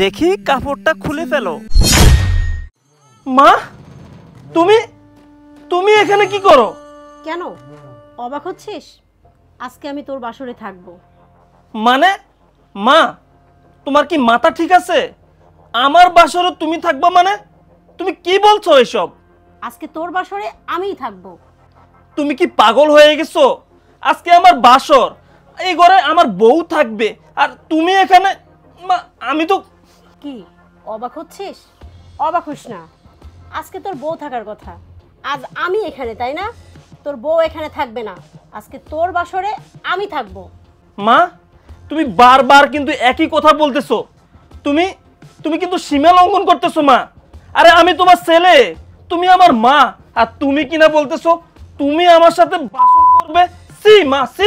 দেখি কাপড়টা খুলে ফেলো মা তুমি তুমি এখানে কি করো কেন অবাক হচ্ছিস আজকে আমি তোর বাসরে থাকব মানে মা তোমার কি মাথা ঠিক আছে আমার বাসরে তুমি থাকবা মানে তুমি কি বলছো এসব আজকে তোর বাসরে আমিই থাকব তুমি কি পাগল হয়ে গেছো আজকে আমার বাসর এই ঘরে আমার বউ থাকবে আর তুমি এখানে মা আমি তো কি অবাক হচ্ছিস অবাক হস না আজকে তোর বউ থাকার কথা আজ আমি এখানে তাই না তোর বউ এখানে থাকবে না আজকে তোর বাসরে আমি থাকবো মা তুমি বারবার কিন্তু একই কথা বলতেছো তুমি তুমি কিন্তু সীমা লঙ্ঘন করতেছো মা আরে আমি তোমার ছেলে তুমি আমার মা আর তুমি কিনা বলতেছো তুমি আমার সাথে বাসন করবে সি মা সি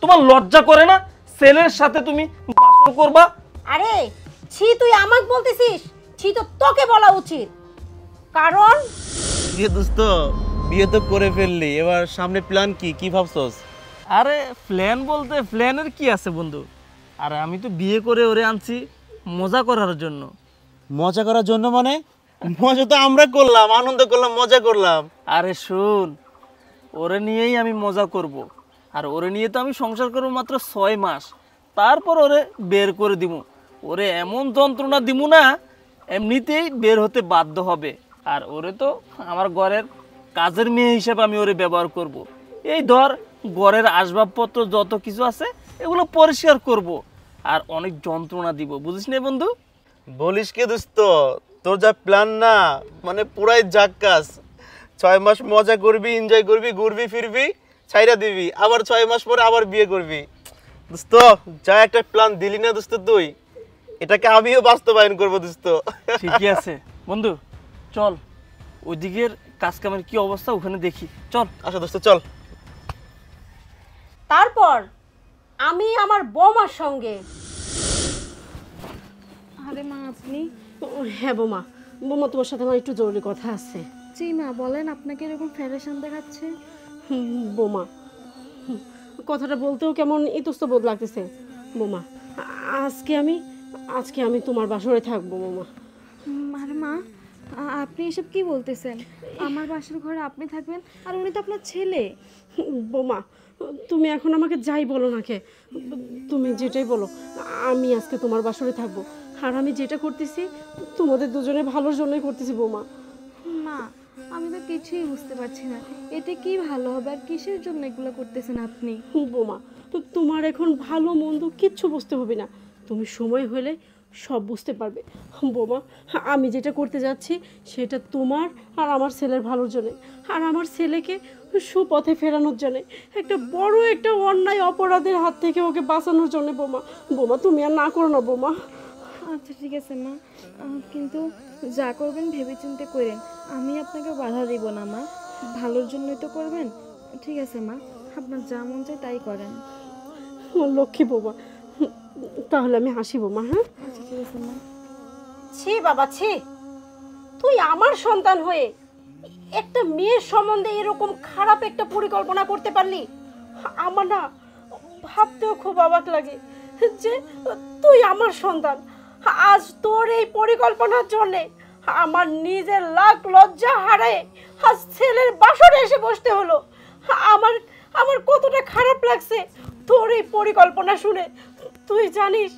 তোমার লজ্জা করে না ছেলের সাথে তুমি বাসন করবা আরে ছি তুই আমাকে বলতেছিস ছি তো তোকে বলা উচিত কারণ যে দোস্ত বিয়ে তো করে ফেললি এবার সামনে প্ল্যান কি কি ভাবছস আরে প্ল্যান বলতে প্ল্যানের কি আছে বন্ধু আর আমি তো বিয়ে করে ওরে আনছি মজা করার জন্য মজা করার জন্য মানে মজা তো আমরা করলাম আনন্দ করলাম মজা করলাম আরে শুন ওরে নিয়েই আমি মজা করব। আর ওরে নিয়ে তো আমি সংসার করবো মাত্র ছয় মাস তারপর ওরে বের করে দিব ওরে এমন যন্ত্রণা দিব না এমনিতেই বের হতে বাধ্য হবে আর ওরে তো আমার ঘরের কাজের মেয়ে হিসেবে আমি ওরে ব্যবহার করব। এই ধর ঘরের আসবাবপত্র যত কিছু আছে এগুলো পরিষ্কার করব। আর অনেক যন্ত্রণা দিব বুঝিস না বন্ধু বলিস কে দোস্ত তোর যা প্ল্যান না মানে পুরাই জাক্কাস ছয় মাস মজা করবি এনজয় করবি ঘুরবি ফিরবি ছাইরা দিবি আবার ছয় মাস পরে আবার বিয়ে করবি দোস্ত যা একটা প্ল্যান দিলি না দোস্ত তুই এটাকে আমিও বাস্তবায়ন করবো দোস্ত ঠিকই আছে বন্ধু চল ওইদিকের কাজ কামের কি অবস্থা ওখানে দেখি চল আসো দোস্ত চল তারপর আমি আমার বৌমার সঙ্গে আরে মা আপনি হ্যাঁ বৌমা বৌমা তোমার সাথে আমার একটু জরুরি কথা আছে জি মা বলেন আপনাকে এরকম ফ্যাশন দেখাচ্ছে বোমা কথাটা বলতেও কেমন ইতস্ত বোধ লাগতেছে বোমা আজকে আমি আজকে আমি তোমার বাসরে থাকবো মামা আর মা আপনি এসব কি বলতেছেন আমার বাসার ঘরে আপনি থাকবেন আর উনি তো আপনার ছেলে বোমা তুমি এখন আমাকে যাই বলো নাকে তুমি যেটাই বলো আমি আজকে তোমার বাসরে থাকবো আর আমি যেটা করতেছি তোমাদের দুজনে ভালোর জন্যই করতেছি বোমা মা আমি তো কিছুই বুঝতে পারছি না এতে কি ভালো হবে আর কিসের জন্য এগুলো করতেছেন আপনি বোমা তো তোমার এখন ভালো মন্দ কিচ্ছু বুঝতে হবে না তুমি সময় হলে সব বুঝতে পারবে বোমা আমি যেটা করতে যাচ্ছি সেটা তোমার আর আমার ছেলের ভালোর জন্যে আর আমার ছেলেকে সুপথে ফেরানোর জন্যে একটা বড় একটা অন্যায় অপরাধের হাত থেকে ওকে বাঁচানোর জন্যে বোমা বোমা তুমি আর না করো না বোমা আচ্ছা ঠিক আছে মা কিন্তু যা করবেন ভেবে চিনতে করেন আমি আপনাকে বাধা দিব না মা ভালোর জন্যই তো করবেন ঠিক আছে মা আপনার যা মন চায় তাই করেন লক্ষ্মী বোমা তাহলে আমি হাসি বোমা হ্যাঁ ছি বাবা ছি তুই আমার সন্তান হয়ে একটা মেয়ের সম্বন্ধে এরকম খারাপ একটা পরিকল্পনা করতে পারলি আমার না ভাবতেও খুব অবাক লাগে যে তুই আমার সন্তান আজ তোর এই পরিকল্পনার জন্যে আমার নিজের লাখ লজ্জা হারায় আজ ছেলের বাসরে এসে বসতে হলো আমার আমার কতটা খারাপ লাগছে তোর এই পরিকল্পনা শুনে তুই জানিস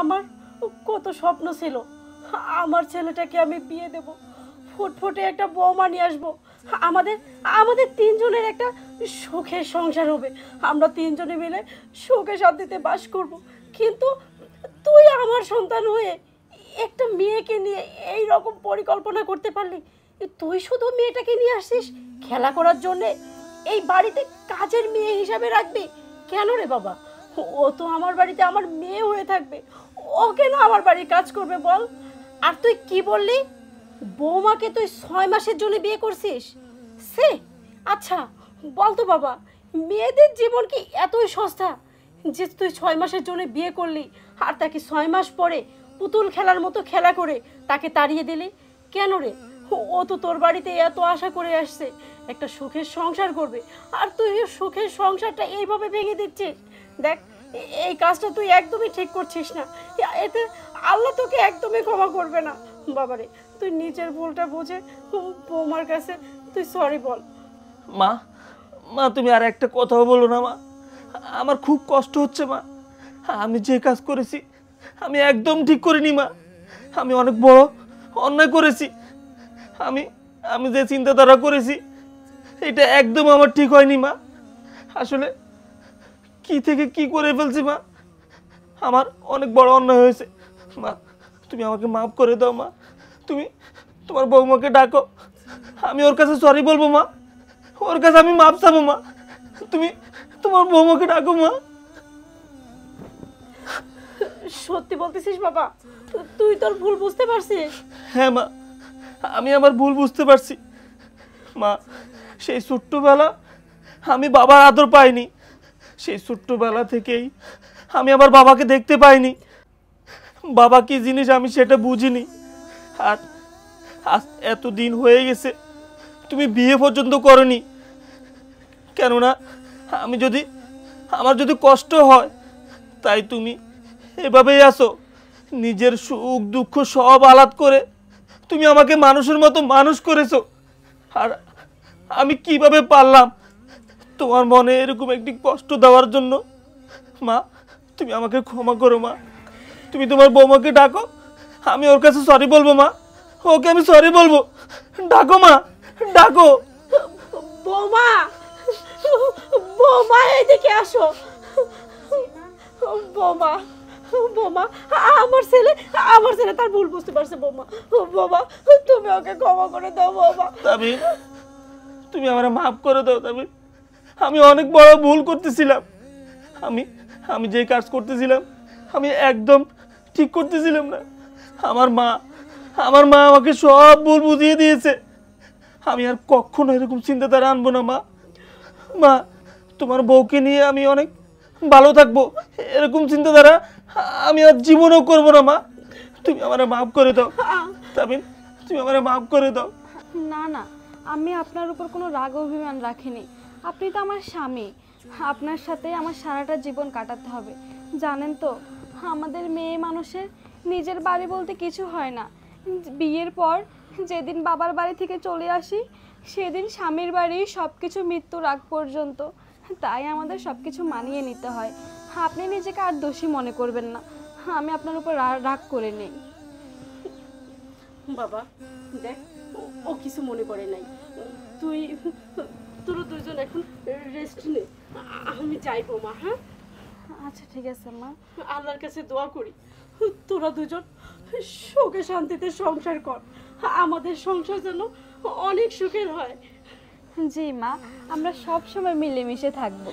আমার কত স্বপ্ন ছিল আমার ছেলেটাকে আমি বিয়ে দেব ফুটফুটে একটা বৌমা নিয়ে আসবো আমাদের আমাদের তিনজনের একটা সুখের সংসার হবে আমরা তিনজনে মিলে সুখে শান্তিতে বাস করব কিন্তু তুই আমার সন্তান হয়ে একটা মেয়েকে নিয়ে এই রকম পরিকল্পনা করতে পারলি তুই শুধু মেয়েটাকে নিয়ে আসিস খেলা করার জন্যে এই বাড়িতে কাজের মেয়ে হিসাবে রাখবি কেন রে বাবা ও তো আমার বাড়িতে আমার মেয়ে হয়ে থাকবে ও কেন আমার বাড়ির কাজ করবে বল আর তুই কি বললি বৌমাকে তুই ছয় মাসের জন্য বিয়ে করছিস সে আচ্ছা বলতো বাবা মেয়েদের জীবন কি এতই সস্তা যে তুই ছয় মাসের জন্য বিয়ে করলি আর তাকে ছয় মাস পরে পুতুল খেলার মতো খেলা করে তাকে তাড়িয়ে দিলি কেন রে ও তো তোর বাড়িতে এত আশা করে আসছে একটা সুখের সংসার করবে আর তুই সুখের সংসারটা এইভাবে ভেঙে দিচ্ছিস দেখ এই কাজটা তুই একদমই ঠিক করছিস না এতে আল্লাহ তোকে একদমই ক্ষমা করবে না বাবারে তুই নিজের ভুলটা বুঝে বৌমার কাছে তুই সরি বল মা মা তুমি আর একটা কথাও বলো না মা আমার খুব কষ্ট হচ্ছে মা আমি যে কাজ করেছি আমি একদম ঠিক করিনি মা আমি অনেক বড় অন্যায় করেছি আমি আমি যে চিন্তাধারা করেছি এটা একদম আমার ঠিক হয়নি মা আসলে কি থেকে কি করে ফেলছি মা আমার অনেক বড় অন্যায় হয়েছে মা তুমি আমাকে মাফ করে দাও মা তুমি তোমার বৌমাকে ডাকো আমি ওর কাছে সরি বলবো মা ওর কাছে আমি মাপ চাবো মা তুমি তোমার বৌমাকে ডাকো মা সত্যি বলতেছিস বাবা তুই তোর ভুল বুঝতে পারছিস হ্যাঁ মা আমি আমার ভুল বুঝতে পারছি মা সেই ছোট্টবেলা আমি বাবার আদর পাইনি সেই ছোট্টবেলা থেকেই আমি আমার বাবাকে দেখতে পাইনি বাবা কি জিনিস আমি সেটা বুঝিনি আর এত দিন হয়ে গেছে তুমি বিয়ে পর্যন্ত করনি কেননা আমি যদি আমার যদি কষ্ট হয় তাই তুমি এভাবেই আসো নিজের সুখ দুঃখ সব আলাদ করে তুমি আমাকে মানুষের মতো মানুষ করেছো আর আমি কিভাবে পারলাম তোমার মনে এরকম একটি কষ্ট দেওয়ার জন্য মা তুমি আমাকে ক্ষমা করো মা তুমি তোমার বৌমাকে ডাকো আমি ওর কাছে সরি বলবো মা ওকে আমি সরি বলবো ডাকো মা ডাকো বৌমা বৌমা এদিকে আসো বৌমা বৌমা আমার ছেলে আমার ছেলে তার ভুল বুঝতে পারছে বৌমা বৌমা তুমি ওকে ক্ষমা করে দাও বৌমা তুমি আমার মাফ করে দাও তুমি আমি অনেক বড় ভুল করতেছিলাম আমি আমি যে কাজ করতেছিলাম আমি একদম ঠিক করতেছিলাম না আমার মা আমার মা আমাকে সব ভুল বুঝিয়ে দিয়েছে আমি আর কখনো এরকম চিন্তাধারা আনবো না মা মা তোমার বউকে নিয়ে আমি অনেক ভালো থাকবো এরকম চিন্তাধারা আমি আর জীবনও করবো না মা তুমি আমার মাফ করে দাও তামিন তুমি আমার মাফ করে দাও না না আমি আপনার উপর কোনো রাগ অভিমান রাখিনি আপনি তো আমার স্বামী আপনার সাথে আমার সারাটা জীবন কাটাতে হবে জানেন তো আমাদের মেয়ে মানুষের নিজের বাড়ি বলতে কিছু হয় না বিয়ের পর যেদিন বাবার বাড়ি থেকে চলে আসি সেদিন স্বামীর বাড়ি সব কিছু মৃত্যুর আগ পর্যন্ত তাই আমাদের সব কিছু মানিয়ে নিতে হয় আপনি নিজেকে আর দোষী মনে করবেন না আমি আপনার উপর রাগ করে নেই বাবা দেখ ও কিছু মনে করে নাই তুই তোরা দুজন এখন রেস্ট নে আমি যাইবো মা হ্যাঁ আচ্ছা ঠিক আছে মা আল্লাহর কাছে দোয়া করি তোরা দুজন সুখে শান্তিতে সংসার কর আমাদের সংসার যেন অনেক সুখের হয় জি মা আমরা সব সময় মিলেমিশে থাকবো